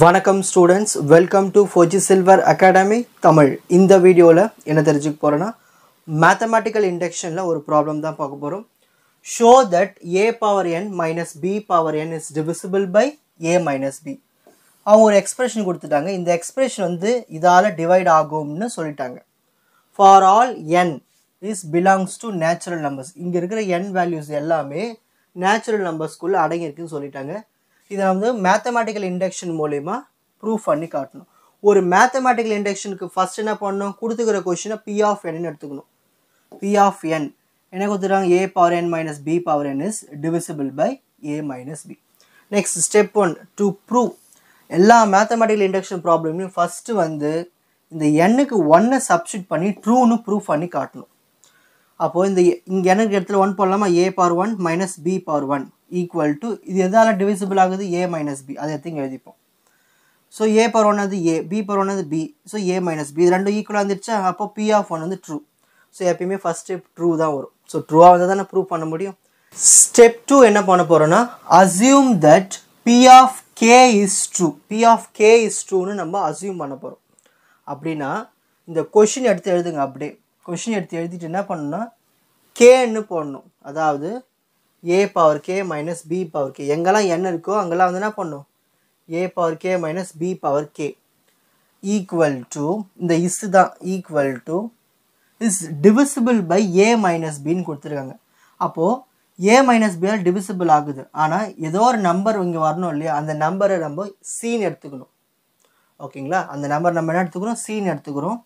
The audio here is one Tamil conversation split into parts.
வணக்கம் students welcome to four G silver academy Tamil இந்த வீடியோவில் என்ன தெரிஞ்சுக்க போகிறேன்னா மேத்தமேட்டிக்கல் இண்டக்ஷனில் ஒரு ப்ராப்ளம் தான் பார்க்க போகிறோம் show that a power n minus b power n is divisible by a minus b அவங்க ஒரு எக்ஸ்ப்ரெஷன் கொடுத்துட்டாங்க இந்த எக்ஸ்ப்ரெஷன் வந்து இதால் டிவைட் ஆகும்னு சொல்லிட்டாங்க for all n is belongs to natural numbers இங்கே இருக்கிற என் வேல்யூஸ் எல்லாமே நேச்சுரல் நம்பர்ஸ்குள்ளே அடங்கியிருக்குன்னு சொல்லிட்டாங்க இதை வந்து மேத்தமேட்டிக்கல் இண்டக்ஷன் மூலிமா ப்ரூஃப் பண்ணி காட்டணும் ஒரு மேத்தமேட்டிக்கல் இண்டக்ஷனுக்கு ஃபஸ்ட் என்ன பண்ணணும் கொடுத்துக்கிற கொஷினை பி ஆஃப் என் எடுத்துக்கணும் பி ஆஃப் என் என்ன கொடுத்துருக்காங்க a power n minus b power n is divisible by a minus b next step one to prove எல்லா மேத்தமேட்டிக்கல் இண்டக்ஷன் ப்ராப்ளம்லையும் ஃபஸ்ட்டு வந்து இந்த எண்ணுக்கு ஒன்னை சப்ஸ்டியூட் பண்ணி ட்ரூன்னு ப்ரூஃப் பண்ணி காட்டணும் அப்போது இந்த இங்கே எனக்கு இடத்துல ஒன் போடலாமா a power one minus b power one equal to இது எதால் டிவிசிபிள் ஆகுது ஏ மைனஸ் பி அதை எத்தையும் எழுதிப்போம் ஸோ ஏ பர் ஒன் அது ஏ பி பர் ஒன் அது b so a minus b இது ரெண்டும் ஈக்குவலாக இருந்துருச்சா அப்போ பி ஆஃப் ஒன் வந்து ட்ரூ ஸோ எப்பயுமே ஃபஸ்ட் ஸ்டெப் ட்ரூ தான் வரும் ஸோ ட்ரூவாக வந்து தானே ப்ரூவ் பண்ண முடியும் ஸ்டெப் டூ என்ன பண்ண போகிறோன்னா assume that p of k is true p of k is ட்ரூன்னு நம்ம அசியூம் பண்ண போகிறோம் அப்படின்னா இந்த கொஷின் எடுத்து எழுதுங்க அப்படியே கொஷின் எடுத்து எழுதிட்டு என்ன பண்ணணும்னா கேன்னு போடணும் அதாவது a power k minus b power k எங்கெல்லாம் என் இருக்கோ அங்கெல்லாம் வந்து என்ன பண்ணும் a power k minus b power k equal to இந்த இஸ் தான் equal to is divisible by a minus பின்னு கொடுத்துருக்காங்க அப்போது ஏ மைனஸ் பியால் டிவிசிபிள் ஆகுது ஆனால் ஏதோ ஒரு நம்பர் இங்கே வரணும் இல்லையா அந்த நம்பரை நம்ம சீன் எடுத்துக்கணும் ஓகேங்களா அந்த நம்பர் நம்ம என்ன எடுத்துக்கிறோம் சீன் எடுத்துக்கிறோம்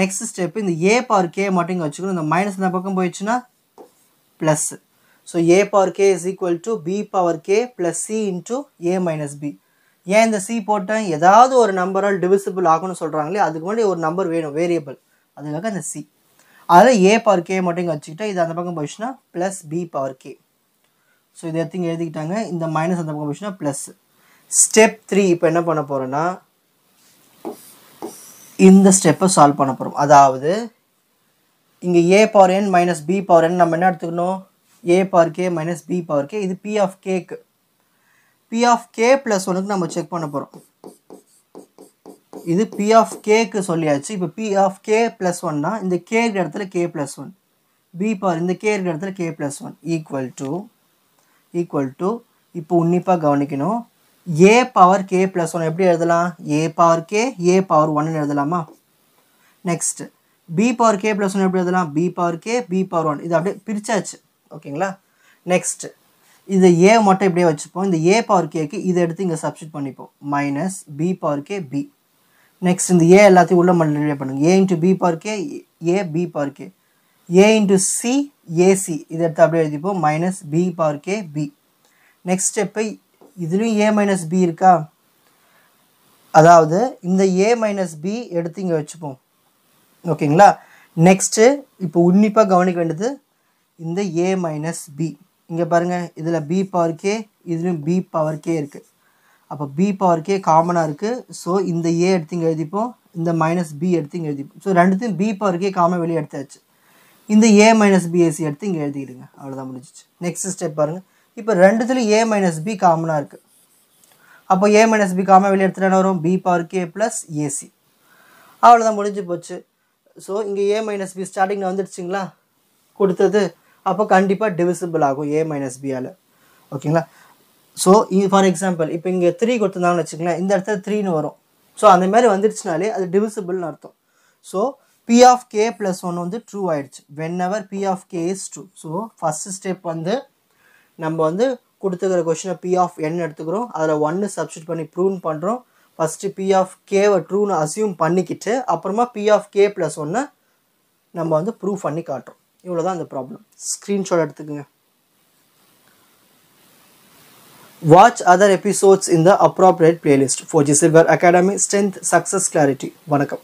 நெக்ஸ்ட் ஸ்டெப் இந்த ஏ பவர் கே மட்டும் இங்கே வச்சுக்கணும் இந்த மைனஸ் இந்த பக்கம் போயிடுச்சுன்னா plus so a power k is equal to b power k plus c into a minus b ஏன் இந்த சி போட்டேன் எதாது ஒரு நம்பரால் divisible ஆக்குனும் சொல்கிறாங்களே அதுக்கு முன்னாடி ஒரு நம்பர் வேணும் வேரியபிள் அதுக்காக அந்த சி அது a power கே மட்டும் அச்சிக்கிட்டா இது அந்த பக்கம் போயிடுச்சுன்னா plus b power k so இதை எடுத்து எழுதிக்கிட்டாங்க இந்த மைனஸ் அந்த பக்கம் போயிடுச்சுன்னா ப்ளஸ் ஸ்டெப் த்ரீ இப்போ என்ன பண்ண போகிறோன்னா இந்த ஸ்டெப்பை சால்வ் பண்ண போகிறோம் அதாவது இங்கே a power n minus b power n நம்ம என்ன எடுத்துக்கணும் a power k minus b power k இது பி ஆஃப் கேக்கு பி ஆஃப் கே ப்ளஸ் ஒனுக்கு நம்ம செக் பண்ண போகிறோம் இது பி ஆஃப் கேக்கு சொல்லியாச்சு இப்போ பி ஆஃப் கே ப்ளஸ் ஒன்னா இந்த கே இருக்கிற இடத்துல k plus one b power இந்த கே இருக்கிற இடத்துல k plus one equal to equal to இப்போ உன்னிப்பாக கவனிக்கணும் a power k plus one எப்படி எழுதலாம் a power k a power one எழுதலாமா next b power k plus one எப்படி எழுதலாம் b power k b power one இது அப்படியே பிரிச்சாச்சு ஓகேங்களா நெக்ஸ்ட் இந்த ஏ மட்டும் இப்படியே வச்சுப்போம் இந்த ஏ பவர் கேக்கு இதை எடுத்து இங்கே சப்ஸ்டியூட் பண்ணிப்போம் minus b power k b next இந்த ஏ எல்லாத்தையும் உள்ள மல்டிப்ளை பண்ணுங்கள் a into b power k a b power k a into c ac இதை எடுத்து அப்படியே எழுதிப்போம் minus b power k b next step இதுலேயும் ஏ மைனஸ் பி இருக்கா அதாவது இந்த ஏ மைனஸ் பி எடுத்து இங்கே வச்சுப்போம் ஓகேங்களா நெக்ஸ்ட்டு இப்போ உன்னிப்பாக கவனிக்க வேண்டியது இந்த ஏ மைனஸ் பி இங்கே பாருங்கள் இதில் பி பவர் கே இதுலேயும் பி பவர் கே இருக்குது அப்போ பி பவர் கே காமனாக இருக்குது ஸோ இந்த ஏ எடுத்து இங்கே எழுதிப்போம் இந்த மைனஸ் பி எடுத்து இங்கே எழுதிப்போம் ஸோ ரெண்டுத்தையும் பி பவர் கே காமன் வெளியே எடுத்தாச்சு இந்த ஏ மைனஸ் பிஎஸ்சி எடுத்து இங்கே எழுதிக்கிடுங்க அவ்வளோதான் முடிஞ்சிச்சு நெக்ஸ்ட் ஸ்டெப் பாருங்கள் இப்போ ரெண்டுத்துலையும் ஏ மைனஸ் பி காமனாக இருக்குது அப்போ ஏ மைனஸ் பி காமன் வெளியே எடுத்துகிட்டு வரும் b power k plus ac அவ்வளோதான் முடிஞ்சு போச்சு ஸோ இங்கே ஏ மைனஸ் பி ஸ்டார்டிங்கில் வந்துடுச்சிங்களா கொடுத்தது அப்போ கண்டிப்பாக டிவிசிபிள் ஆகும் ஏ மைனஸ் பியால் ஓகேங்களா ஸோ இது ஃபார் எக்ஸாம்பிள் இப்போ இங்கே த்ரீ கொடுத்துருந்தாங்கன்னு வச்சுக்கோங்களேன் இந்த இடத்துல த்ரீன்னு வரும் ஸோ அந்த மாதிரி வந்துடுச்சுனாலே அது டிவிசிபிள்னு அர்த்தம் so p of k plus one வந்து ட்ரூ ஆயிடுச்சு when our p of k is true so first step வந்து நம்ம வந்து கொடுத்துக்கிற கொஷினை பி ஆஃப் என் எடுத்துக்கிறோம் அதில் ஒன்று சப்ஸ்டியூட் பண்ணி ப்ரூவ் பண்ணுறோம் ஃபஸ்ட்டு பி ஆஃப் கேவை ட்ரூன்னு அசியூம் பண்ணிக்கிட்டு அப்புறமா பி ஆஃப் கே ப்ளஸ் ஒன்று நம்ம வந்து ப்ரூவ் பண்ணி காட்டுறோம் இவ்வளோதான் தான் அந்த ப்ராப்ளம் ஸ்க்ரீன்ஷாட் எடுத்துக்கோங்க watch other episodes in appropriate playlist four G silver academy strength success clarity வணக்கம்